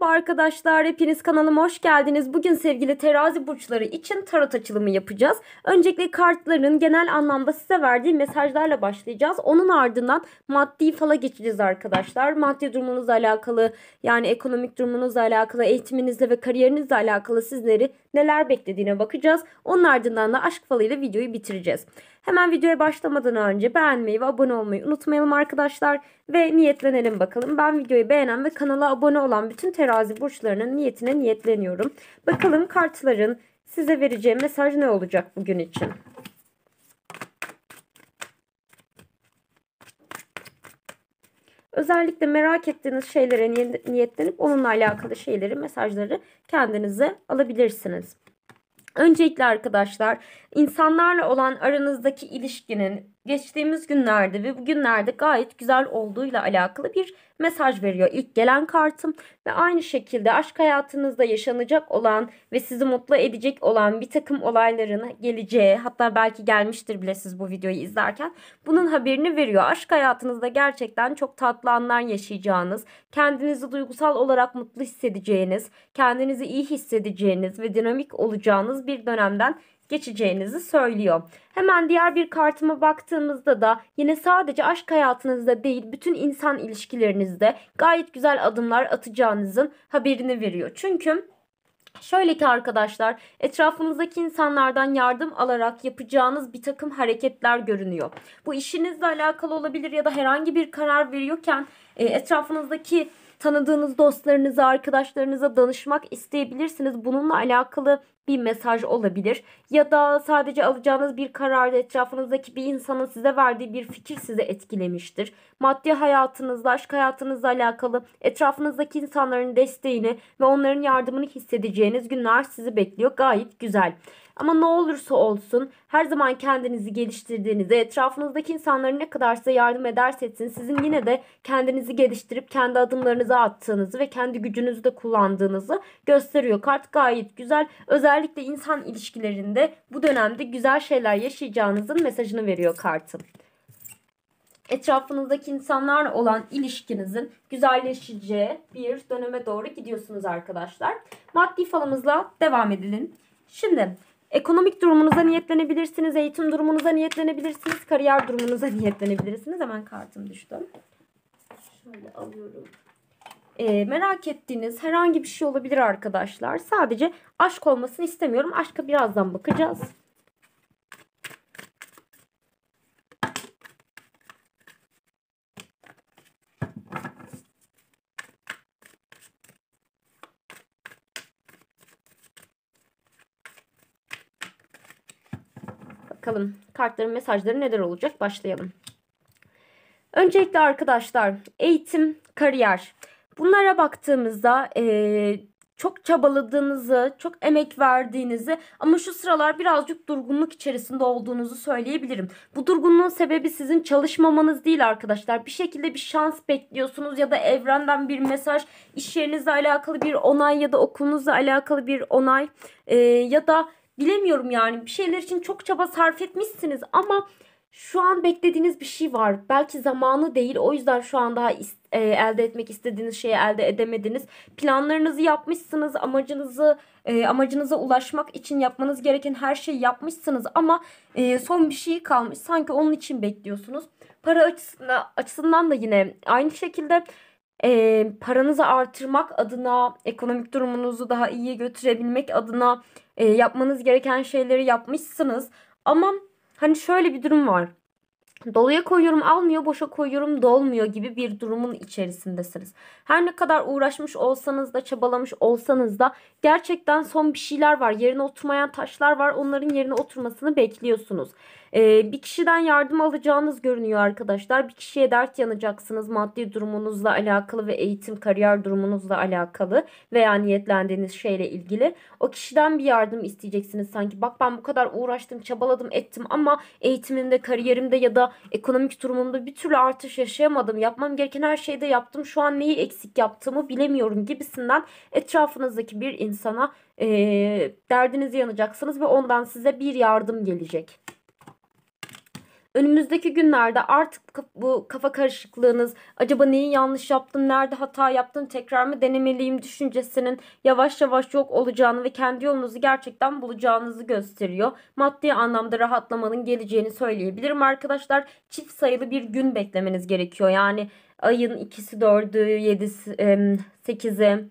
Merhaba arkadaşlar, hepiniz kanalıma hoş geldiniz. Bugün sevgili terazi burçları için tarot açılımı yapacağız. Öncelikle kartların genel anlamda size verdiği mesajlarla başlayacağız. Onun ardından maddi fala geçeceğiz arkadaşlar. Maddi durumunuzla alakalı, yani ekonomik durumunuzla alakalı, eğitiminizle ve kariyerinizle alakalı sizleri neler beklediğine bakacağız. Onun ardından da aşk falıyla videoyu bitireceğiz. Hemen videoya başlamadan önce beğenmeyi ve abone olmayı unutmayalım arkadaşlar. Ve niyetlenelim bakalım. Ben videoyu beğenen ve kanala abone olan bütün terazi burçlarının niyetine niyetleniyorum. Bakalım kartların size vereceği mesaj ne olacak bugün için? Özellikle merak ettiğiniz şeylere niyetlenip onunla alakalı şeyleri, mesajları kendinize alabilirsiniz. Öncelikle arkadaşlar insanlarla olan aranızdaki ilişkinin geçtiğimiz günlerde ve bugünlerde gayet güzel olduğuyla alakalı bir mesaj veriyor. ilk gelen kartım ve aynı şekilde aşk hayatınızda yaşanacak olan ve sizi mutlu edecek olan bir takım olayların geleceği hatta belki gelmiştir bile siz bu videoyu izlerken bunun haberini veriyor. Aşk hayatınızda gerçekten çok tatlı anlar yaşayacağınız, kendinizi duygusal olarak mutlu hissedeceğiniz, kendinizi iyi hissedeceğiniz ve dinamik olacağınız bir dönemden geçeceğinizi söylüyor. Hemen diğer bir kartıma baktığımızda da yine sadece aşk hayatınızda değil bütün insan ilişkilerinizde gayet güzel adımlar atacağınızın haberini veriyor. Çünkü Şöyle ki arkadaşlar etrafınızdaki insanlardan yardım alarak yapacağınız bir takım hareketler görünüyor. Bu işinizle alakalı olabilir ya da herhangi bir karar veriyorken e, etrafınızdaki tanıdığınız dostlarınıza, arkadaşlarınıza danışmak isteyebilirsiniz. Bununla alakalı bir mesaj olabilir. Ya da sadece alacağınız bir kararda etrafınızdaki bir insanın size verdiği bir fikir sizi etkilemiştir. Maddi hayatınızla, aşk hayatınızla alakalı etrafınızdaki insanların desteğini ve onların yardımını hissedeceğiniz günler sizi bekliyor. Gayet güzel. Ama ne olursa olsun her zaman kendinizi geliştirdiğinizde etrafınızdaki insanların ne kadar size yardım ederse etsin sizin yine de kendinizi geliştirip kendi adımlarınızı attığınızı ve kendi gücünüzü de kullandığınızı gösteriyor. Kart gayet güzel. Özellikle insan ilişkilerinde bu dönemde güzel şeyler yaşayacağınızın mesajını veriyor kartın etrafınızdaki insanlarla olan ilişkinizin güzelleşeceği bir döneme doğru gidiyorsunuz arkadaşlar. Maddi falımızla devam edelim. Şimdi Ekonomik durumunuza niyetlenebilirsiniz. Eğitim durumunuza niyetlenebilirsiniz. Kariyer durumunuza niyetlenebilirsiniz. Hemen kartım düştü. Şöyle alıyorum. E, merak ettiğiniz herhangi bir şey olabilir arkadaşlar. Sadece aşk olmasını istemiyorum. Aşka birazdan bakacağız. bakalım kartların mesajları neler olacak başlayalım. Öncelikle arkadaşlar eğitim, kariyer. Bunlara baktığımızda e, çok çabaladığınızı, çok emek verdiğinizi ama şu sıralar birazcık durgunluk içerisinde olduğunuzu söyleyebilirim. Bu durgunluğun sebebi sizin çalışmamanız değil arkadaşlar. Bir şekilde bir şans bekliyorsunuz ya da evrenden bir mesaj, iş yerinizle alakalı bir onay ya da okulunuzla alakalı bir onay e, ya da bilemiyorum yani bir şeyler için çok çaba sarf etmişsiniz ama şu an beklediğiniz bir şey var. Belki zamanı değil. O yüzden şu an daha e, elde etmek istediğiniz şeyi elde edemediniz. Planlarınızı yapmışsınız. Amacınızı e, amacınıza ulaşmak için yapmanız gereken her şeyi yapmışsınız ama e, son bir şey kalmış. Sanki onun için bekliyorsunuz. Para açısından, açısından da yine aynı şekilde e, paranızı artırmak adına, ekonomik durumunuzu daha iyi götürebilmek adına e, yapmanız gereken şeyleri yapmışsınız. Ama hani şöyle bir durum var. Doluya koyuyorum almıyor, boşa koyuyorum dolmuyor gibi bir durumun içerisindesiniz. Her ne kadar uğraşmış olsanız da çabalamış olsanız da gerçekten son bir şeyler var. Yerine oturmayan taşlar var. Onların yerine oturmasını bekliyorsunuz. Ee, bir kişiden yardım alacağınız görünüyor arkadaşlar. Bir kişiye dert yanacaksınız maddi durumunuzla alakalı ve eğitim kariyer durumunuzla alakalı veya niyetlendiğiniz şeyle ilgili. O kişiden bir yardım isteyeceksiniz sanki. Bak ben bu kadar uğraştım, çabaladım, ettim ama eğitimimde, kariyerimde ya da ekonomik durumumda bir türlü artış yaşayamadım. Yapmam gereken her şeyi de yaptım. Şu an neyi eksik yaptığımı bilemiyorum gibisinden etrafınızdaki bir insana e, ee, derdinizi yanacaksınız ve ondan size bir yardım gelecek önümüzdeki günlerde artık bu kafa karışıklığınız, acaba neyi yanlış yaptım, nerede hata yaptım, tekrar mı denemeliyim düşüncesinin yavaş yavaş yok olacağını ve kendi yolunuzu gerçekten bulacağınızı gösteriyor. Maddi anlamda rahatlamanın geleceğini söyleyebilirim arkadaşlar. Çift sayılı bir gün beklemeniz gerekiyor. Yani ayın ikisi, 4'ü, 7'si, sekizi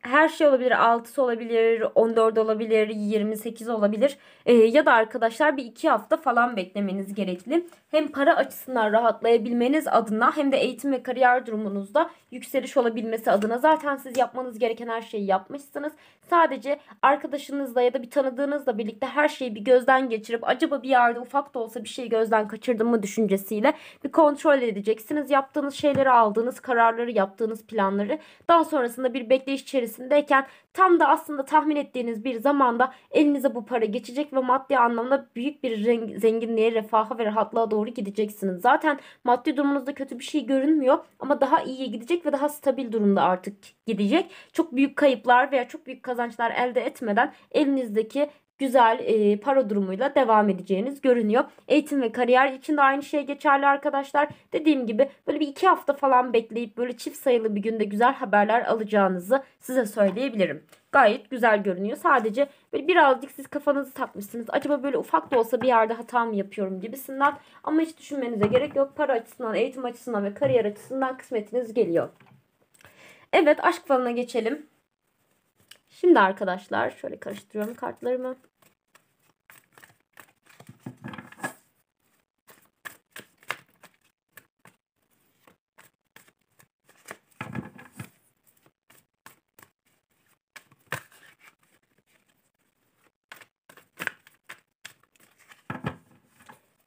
her şey olabilir. 6'sı olabilir, 14 olabilir, 28 olabilir. E, ya da arkadaşlar bir iki hafta falan beklemeniz gerekli. Hem para açısından rahatlayabilmeniz adına hem de eğitim ve kariyer durumunuzda yükseliş olabilmesi adına zaten siz yapmanız gereken her şeyi yapmışsınız. Sadece arkadaşınızla ya da bir tanıdığınızla birlikte her şeyi bir gözden geçirip acaba bir yerde ufak da olsa bir şey gözden kaçırdım mı düşüncesiyle bir kontrol edeceksiniz. Yaptığınız şeyleri aldığınız kararları yaptığınız planları daha sonrasında bir bekleyiş içerisindeyken tam da aslında tahmin ettiğiniz bir zamanda elinize bu para geçecek ve maddi anlamda büyük bir zenginliğe, refaha ve rahatlığa doğru gideceksiniz. Zaten maddi durumunuzda kötü bir şey görünmüyor ama daha iyiye gidecek ve daha stabil durumda artık gidecek. Çok büyük kayıplar veya çok büyük kazançlar elde etmeden elinizdeki güzel e, para durumuyla devam edeceğiniz görünüyor. Eğitim ve kariyer için de aynı şey geçerli arkadaşlar. Dediğim gibi böyle bir iki hafta falan bekleyip böyle çift sayılı bir günde güzel haberler alacağınızı size söyleyebilirim. Gayet güzel görünüyor. Sadece böyle birazcık siz kafanızı takmışsınız. Acaba böyle ufak da olsa bir yerde hata mı yapıyorum gibisinden. Ama hiç düşünmenize gerek yok. Para açısından, eğitim açısından ve kariyer açısından kısmetiniz geliyor. Evet aşk falına geçelim. Şimdi arkadaşlar şöyle karıştırıyorum kartlarımı.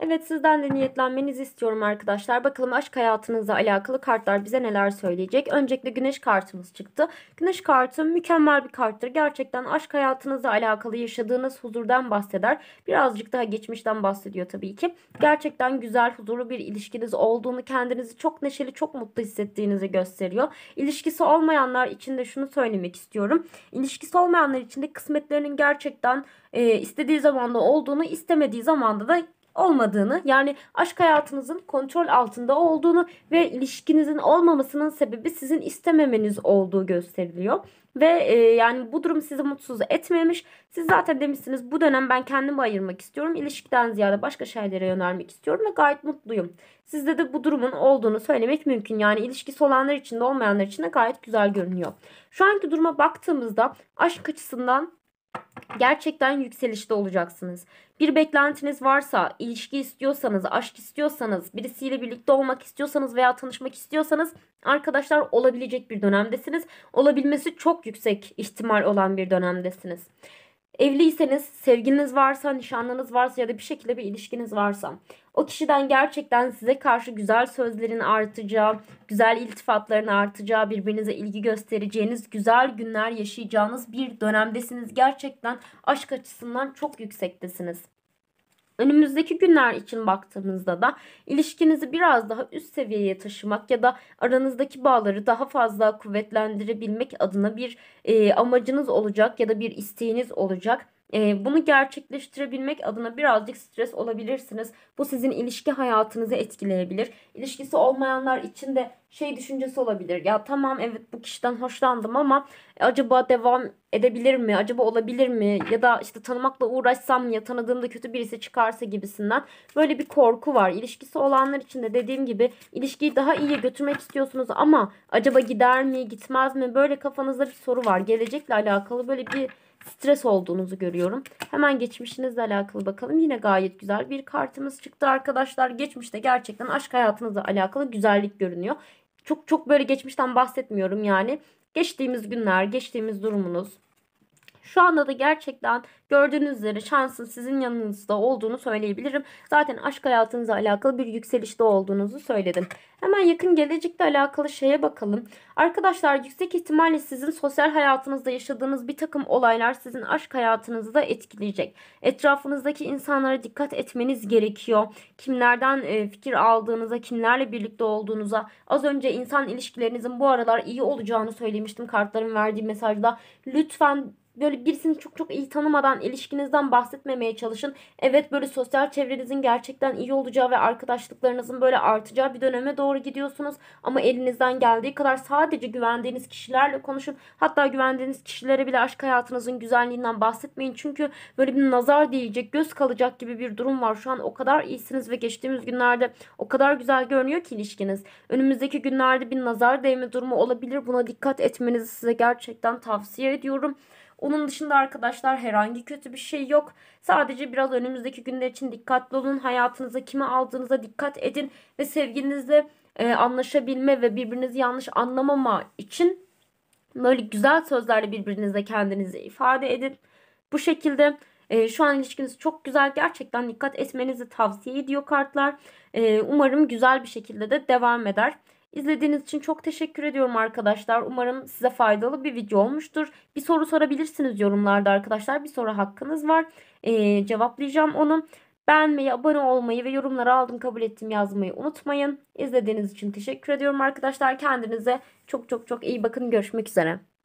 Evet sizden de niyetlenmenizi istiyorum arkadaşlar. Bakalım aşk hayatınızla alakalı kartlar bize neler söyleyecek. Öncelikle güneş kartımız çıktı. Güneş kartı mükemmel bir karttır. Gerçekten aşk hayatınızla alakalı yaşadığınız huzurdan bahseder. Birazcık daha geçmişten bahsediyor tabii ki. Gerçekten güzel, huzurlu bir ilişkiniz olduğunu, kendinizi çok neşeli, çok mutlu hissettiğinizi gösteriyor. İlişkisi olmayanlar için de şunu söylemek istiyorum. İlişkisi olmayanlar için de kısmetlerinin gerçekten e, istediği zamanda olduğunu, istemediği zamanda da olmadığını yani aşk hayatınızın kontrol altında olduğunu ve ilişkinizin olmamasının sebebi sizin istememeniz olduğu gösteriliyor. Ve e, yani bu durum sizi mutsuz etmemiş. Siz zaten demişsiniz bu dönem ben kendimi ayırmak istiyorum. İlişkiden ziyade başka şeylere yönelmek istiyorum ve gayet mutluyum. Sizde de bu durumun olduğunu söylemek mümkün. Yani ilişkisi olanlar için de olmayanlar için de gayet güzel görünüyor. Şu anki duruma baktığımızda aşk açısından gerçekten yükselişte olacaksınız. Bir beklentiniz varsa, ilişki istiyorsanız, aşk istiyorsanız, birisiyle birlikte olmak istiyorsanız veya tanışmak istiyorsanız arkadaşlar olabilecek bir dönemdesiniz. Olabilmesi çok yüksek ihtimal olan bir dönemdesiniz. Evliyseniz, sevgiliniz varsa, nişanlınız varsa ya da bir şekilde bir ilişkiniz varsa o kişiden gerçekten size karşı güzel sözlerin artacağı, güzel iltifatların artacağı, birbirinize ilgi göstereceğiniz, güzel günler yaşayacağınız bir dönemdesiniz. Gerçekten aşk açısından çok yüksektesiniz. Önümüzdeki günler için baktığımızda da ilişkinizi biraz daha üst seviyeye taşımak ya da aranızdaki bağları daha fazla kuvvetlendirebilmek adına bir e, amacınız olacak ya da bir isteğiniz olacak e, bunu gerçekleştirebilmek adına birazcık stres olabilirsiniz. Bu sizin ilişki hayatınızı etkileyebilir. İlişkisi olmayanlar için de şey düşüncesi olabilir. Ya tamam evet bu kişiden hoşlandım ama e, acaba devam edebilir mi? Acaba olabilir mi? Ya da işte tanımakla uğraşsam ya tanıdığımda kötü birisi çıkarsa gibisinden. Böyle bir korku var. İlişkisi olanlar için de dediğim gibi ilişkiyi daha iyi götürmek istiyorsunuz ama acaba gider mi gitmez mi? Böyle kafanızda bir soru var. Gelecekle alakalı böyle bir stres olduğunuzu görüyorum. Hemen geçmişinizle alakalı bakalım. Yine gayet güzel bir kartımız çıktı arkadaşlar. Geçmişte gerçekten aşk hayatınızla alakalı güzellik görünüyor. Çok çok böyle geçmişten bahsetmiyorum yani. Geçtiğimiz günler, geçtiğimiz durumunuz, şu anda da gerçekten gördüğünüz üzere şansın sizin yanınızda olduğunu söyleyebilirim. Zaten aşk hayatınızla alakalı bir yükselişte olduğunuzu söyledim. Hemen yakın gelecekle alakalı şeye bakalım. Arkadaşlar yüksek ihtimalle sizin sosyal hayatınızda yaşadığınız bir takım olaylar sizin aşk hayatınızı da etkileyecek. Etrafınızdaki insanlara dikkat etmeniz gerekiyor. Kimlerden e, fikir aldığınıza, kimlerle birlikte olduğunuza. Az önce insan ilişkilerinizin bu aralar iyi olacağını söylemiştim kartların verdiği mesajda. Lütfen böyle birisini çok çok iyi tanımadan ilişkinizden bahsetmemeye çalışın. Evet böyle sosyal çevrenizin gerçekten iyi olacağı ve arkadaşlıklarınızın böyle artacağı bir döneme doğru gidiyorsunuz. Ama elinizden geldiği kadar sadece güvendiğiniz kişilerle konuşun. Hatta güvendiğiniz kişilere bile aşk hayatınızın güzelliğinden bahsetmeyin. Çünkü böyle bir nazar değecek, göz kalacak gibi bir durum var. Şu an o kadar iyisiniz ve geçtiğimiz günlerde o kadar güzel görünüyor ki ilişkiniz. Önümüzdeki günlerde bir nazar değme durumu olabilir. Buna dikkat etmenizi size gerçekten tavsiye ediyorum. Onun dışında arkadaşlar herhangi kötü bir şey yok. Sadece biraz önümüzdeki günler için dikkatli olun. Hayatınıza kime aldığınıza dikkat edin ve sevginizle e, anlaşabilme ve birbirinizi yanlış anlamama için böyle güzel sözlerle birbirinize kendinizi ifade edin. Bu şekilde e, şu an ilişkiniz çok güzel. Gerçekten dikkat etmenizi tavsiye ediyor kartlar. E, umarım güzel bir şekilde de devam eder. İzlediğiniz için çok teşekkür ediyorum arkadaşlar. Umarım size faydalı bir video olmuştur. Bir soru sorabilirsiniz yorumlarda arkadaşlar. Bir soru hakkınız var. Ee, cevaplayacağım onu. Beğenmeyi, abone olmayı ve yorumları aldım kabul ettim yazmayı unutmayın. İzlediğiniz için teşekkür ediyorum arkadaşlar. Kendinize çok çok çok iyi bakın. Görüşmek üzere.